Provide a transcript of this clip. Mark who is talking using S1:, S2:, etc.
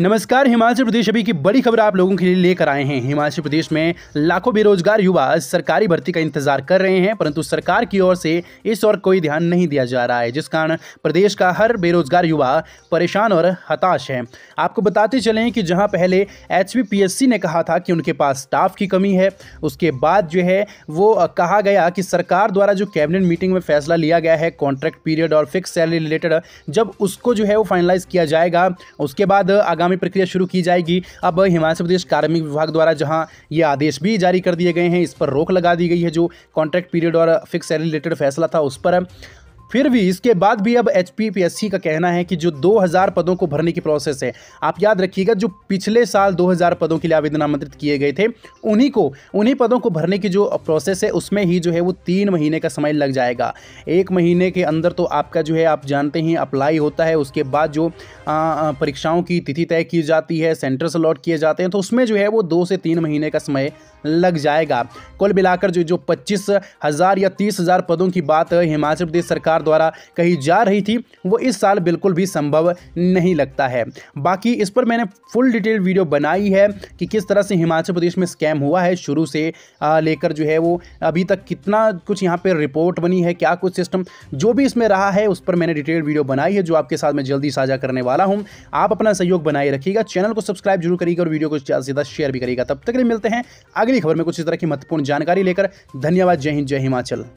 S1: नमस्कार हिमाचल प्रदेश अभी की बड़ी खबर आप लोगों के लिए लेकर आए हैं हिमाचल प्रदेश में लाखों बेरोजगार युवा सरकारी भर्ती का इंतजार कर रहे हैं परंतु सरकार की ओर से इस ओर कोई ध्यान नहीं दिया जा रहा है जिस कारण प्रदेश का हर बेरोजगार युवा परेशान और हताश है आपको बताते चलें कि जहां पहले एच ने कहा था कि उनके पास स्टाफ की कमी है उसके बाद जो है वो कहा गया कि सरकार द्वारा जो कैबिनेट मीटिंग में फैसला लिया गया है कॉन्ट्रैक्ट पीरियड और फिक्स सैलरी रिलेटेड जब उसको जो है वो फाइनलाइज किया जाएगा उसके बाद आगामी प्रक्रिया शुरू की जाएगी अब हिमाचल प्रदेश कार्मिक विभाग द्वारा जहां ये आदेश भी जारी कर दिए गए हैं इस पर रोक लगा दी गई है जो कॉन्ट्रैक्ट पीरियड और फिक्स सैलरी रिलेटेड फैसला था उस पर फिर भी इसके बाद भी अब एच का कहना है कि जो 2000 पदों को भरने की प्रोसेस है आप याद रखिएगा जो पिछले साल 2000 पदों के लिए आवेदन आमंत्रित किए गए थे उन्हीं को उन्हीं पदों को भरने की जो प्रोसेस है उसमें ही जो है वो तीन महीने का समय लग जाएगा एक महीने के अंदर तो आपका जो है आप जानते हैं अप्लाई होता है उसके बाद जो परीक्षाओं की तिथि तय की जाती है सेंटर्स अलॉट किए जाते हैं तो उसमें जो है वो दो से तीन महीने का समय लग जाएगा कुल मिलाकर जो जो पच्चीस हज़ार या तीस हज़ार पदों की बात हिमाचल प्रदेश सरकार सरकार द्वारा कही जा रही थी वो इस साल बिल्कुल भी संभव नहीं लगता है बाकी इस पर मैंने फुल डिटेल वीडियो बनाई है कि किस तरह से हिमाचल प्रदेश में स्कैम हुआ है शुरू से लेकर जो है वो अभी तक कितना कुछ यहाँ पर रिपोर्ट बनी है क्या कुछ सिस्टम जो भी इसमें रहा है उस पर मैंने डिटेल वीडियो बनाई है जो आपके साथ मैं जल्दी साझा करने वाला हूँ आप अपना सहयोग बनाए रखिएगा चैनल को सब्सक्राइब जरूर करिएगा और वीडियो को ज़्यादा से ज़्यादा शेयर भी करिएगा तब तक मिलते हैं अगली खबर में कुछ इस तरह की महत्वपूर्ण जानकारी लेकर धन्यवाद जय हिंद जय हिमाचल